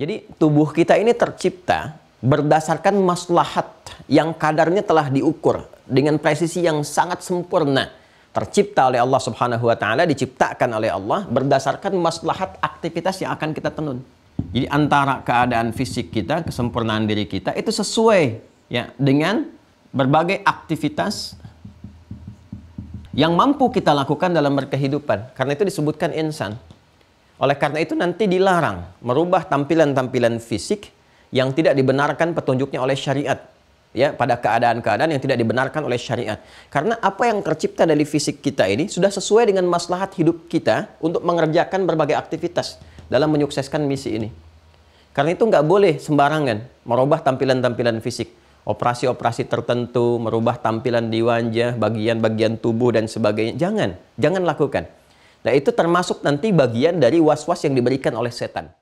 Jadi tubuh kita ini tercipta berdasarkan maslahat yang kadarnya telah diukur dengan presisi yang sangat sempurna. Tercipta oleh Allah Subhanahu wa taala, diciptakan oleh Allah berdasarkan maslahat aktivitas yang akan kita tenun. Jadi antara keadaan fisik kita, kesempurnaan diri kita itu sesuai ya dengan berbagai aktivitas yang mampu kita lakukan dalam berkehidupan. Karena itu disebutkan insan. Oleh karena itu nanti dilarang merubah tampilan-tampilan fisik yang tidak dibenarkan petunjuknya oleh syariat. Ya, pada keadaan-keadaan yang tidak dibenarkan oleh syariat. Karena apa yang tercipta dari fisik kita ini sudah sesuai dengan maslahat hidup kita untuk mengerjakan berbagai aktivitas dalam menyukseskan misi ini. Karena itu nggak boleh sembarangan merubah tampilan-tampilan fisik. Operasi-operasi tertentu, merubah tampilan di wajah, bagian-bagian tubuh, dan sebagainya. Jangan, jangan lakukan. Nah itu termasuk nanti bagian dari was-was yang diberikan oleh setan.